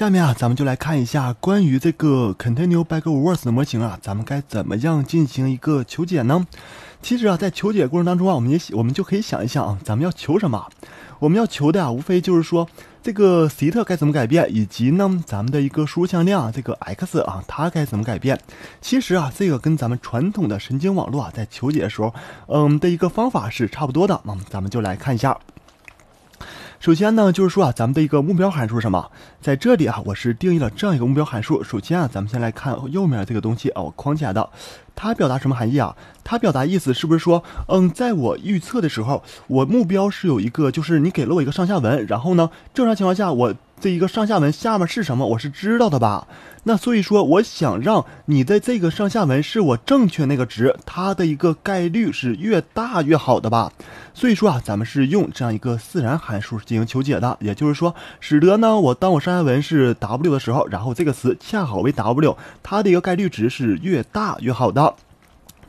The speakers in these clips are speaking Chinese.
下面啊，咱们就来看一下关于这个 continue backward 的模型啊，咱们该怎么样进行一个求解呢？其实啊，在求解过程当中啊，我们也我们就可以想一想啊，咱们要求什么？我们要求的啊，无非就是说这个 theta 该怎么改变，以及呢，咱们的一个输入向量这个 x 啊，它该怎么改变？其实啊，这个跟咱们传统的神经网络啊，在求解的时候，嗯，的一个方法是差不多的。那咱们就来看一下。首先呢，就是说啊，咱们的一个目标函数是什么？在这里啊，我是定义了这样一个目标函数。首先啊，咱们先来看右面这个东西啊，我框起来的，它表达什么含义啊？它表达意思是不是说，嗯，在我预测的时候，我目标是有一个，就是你给了我一个上下文，然后呢，正常情况下我。这一个上下文下面是什么，我是知道的吧？那所以说，我想让你的这个上下文是我正确那个值，它的一个概率是越大越好的吧？所以说啊，咱们是用这样一个自然函数进行求解的，也就是说，使得呢，我当我上下文是 w 的时候，然后这个词恰好为 w，它的一个概率值是越大越好的。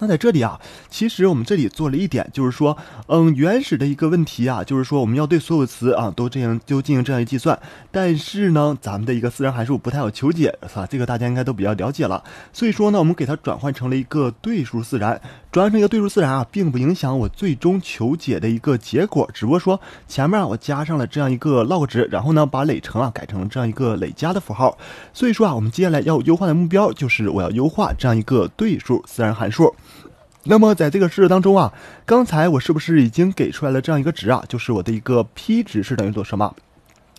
那在这里啊，其实我们这里做了一点，就是说，嗯，原始的一个问题啊，就是说我们要对所有词啊都这样就进行这样一计算，但是呢，咱们的一个自然函数不太好求解，是吧？这个大家应该都比较了解了。所以说呢，我们给它转换成了一个对数自然，转换成一个对数自然啊，并不影响我最终求解的一个结果，只不过说前面我加上了这样一个 log 值，然后呢把累乘啊改成这样一个累加的符号。所以说啊，我们接下来要优化的目标就是我要优化这样一个对数自然函数。那么在这个式子当中啊，刚才我是不是已经给出来了这样一个值啊？就是我的一个 p 值是等于多少么？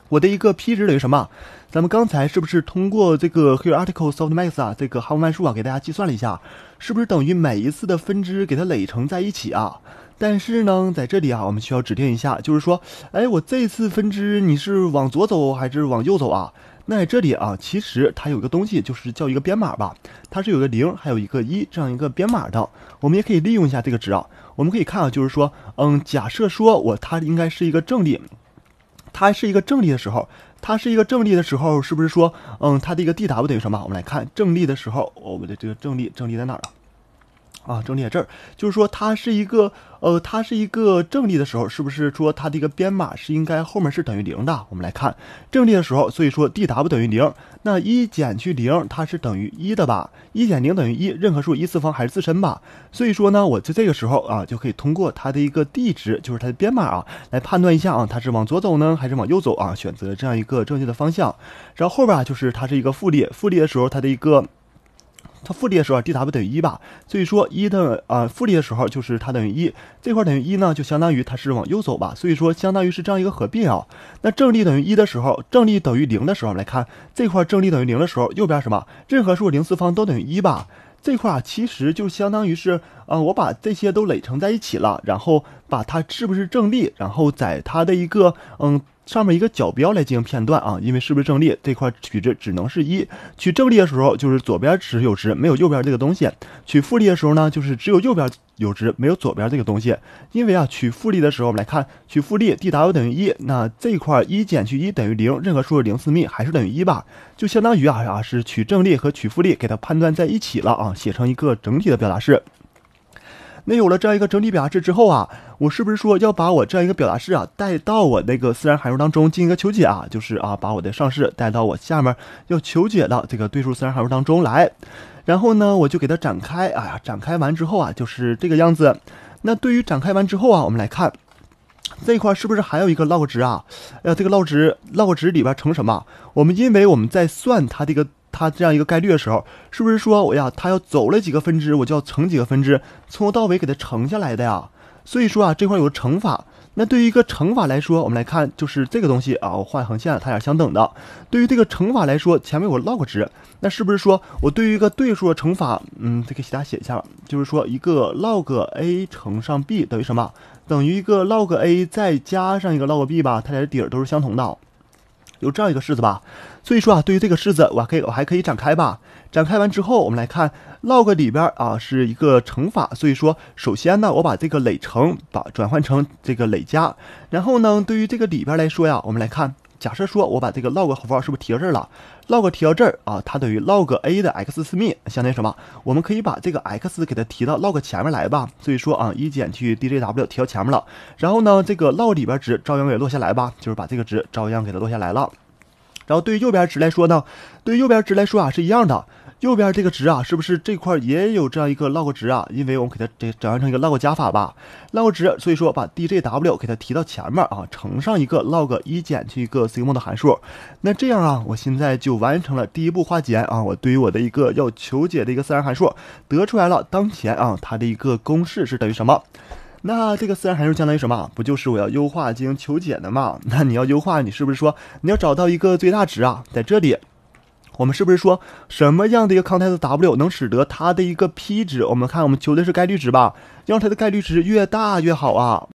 我的一个 p 值等于什么？咱们刚才是不是通过这个 hierarchical softmax 啊，这个哈夫曼树啊，给大家计算了一下，是不是等于每一次的分支给它垒成在一起啊？但是呢，在这里啊，我们需要指定一下，就是说，哎，我这次分支你是往左走还是往右走啊？那在这里啊，其实它有一个东西，就是叫一个编码吧，它是有个零，还有一个一，这样一个编码的。我们也可以利用一下这个值啊。我们可以看啊，就是说，嗯，假设说我它应该是一个正例，它是一个正例的时候，它是一个正例的时候，是不是说，嗯，它的一个 dW 等于什么？我们来看正例的时候，我们的这个正例，正例在哪儿啊，正列这儿，就是说它是一个，呃，它是一个正立的时候，是不是说它的一个编码是应该后面是等于零的？我们来看正立的时候，所以说 d w 等于零，那一减去零，它是等于一的吧？一减零等于一，任何数一次方还是自身吧。所以说呢，我在这个时候啊，就可以通过它的一个 d 值，就是它的编码啊，来判断一下啊，它是往左走呢，还是往右走啊？选择这样一个正确的方向。然后后边啊，就是它是一个负列，负列的时候，它的一个。它负利的时候，dW 等于一吧，所以说一的呃负利的时候就是它等于一，这块等于一呢，就相当于它是往右走吧，所以说相当于是这样一个合并啊。那正立等于一的时候，正立等于零的时候，来看这块正立等于零的时候，右边什么任何数零次方都等于一吧，这块啊其实就相当于是呃，我把这些都垒成在一起了，然后把它是不是正立，然后在它的一个嗯。上面一个角标来进行片段啊，因为是不是正立这块取值只能是一，取正立的时候就是左边只有值，没有右边这个东西；取负立的时候呢，就是只有右边有值，没有左边这个东西。因为啊，取负立的时候，我们来看，取负立，dW 等于一，那这块一减去一等于零，任何数零次幂还是等于一吧，就相当于啊啊是取正立和取负立给它判断在一起了啊，写成一个整体的表达式。那有了这样一个整体表达式之后啊，我是不是说要把我这样一个表达式啊带到我那个自然函数当中进行一个求解啊？就是啊，把我的上式带到我下面要求解到这个对数自然函数当中来。然后呢，我就给它展开呀，展开完之后啊，就是这个样子。那对于展开完之后啊，我们来看这块是不是还有一个 log 值啊？哎呀，这个 log 值 log 值里边乘什么？我们因为我们在算它这个。它这样一个概率的时候，是不是说我呀，它要走了几个分支，我就要乘几个分支，从头到尾给它乘下来的呀？所以说啊，这块有个乘法。那对于一个乘法来说，我们来看，就是这个东西啊，我画横线，它俩相等的。对于这个乘法来说，前面有个 log 值，那是不是说我对于一个对数的乘法，嗯，这个其他写一下，吧，就是说一个 log a 乘上 b 等于什么？等于一个 log a 再加上一个 log b 吧，它俩的底儿都是相同的。有这样一个式子吧，所以说啊，对于这个式子，我还可以我还可以展开吧。展开完之后，我们来看 log 里边啊是一个乘法，所以说首先呢，我把这个累乘把转换成这个累加，然后呢，对于这个里边来说呀，我们来看。假设说我把这个 log 符号是不是提到这儿了？log 提到这儿啊，它等于 log a 的 x 次幂，相当于什么？我们可以把这个 x 给它提到 log 前面来吧。所以说啊，一减去 d j w 提到前面了，然后呢，这个 log 里边值照样给落下来吧，就是把这个值照样给它落下来了。然后对于右边值来说呢，对于右边值来说啊是一样的。右边这个值啊，是不是这块也有这样一个 log 值啊？因为我们给它这转换成一个 log 加法吧，log 值，所以说把 D J W 给它提到前面啊，乘上一个 log 一减去一个 s i 的函数。那这样啊，我现在就完成了第一步化简啊。我对于我的一个要求解的一个自然函数得出来了。当前啊，它的一个公式是等于什么？那这个自然函数相当于什么？不就是我要优化进行求解的嘛？那你要优化，你是不是说你要找到一个最大值啊？在这里。我们是不是说什么样的一个康泰的 W 能使得它的一个 P 值？我们看，我们求的是概率值吧，让它的概率值越大越好啊。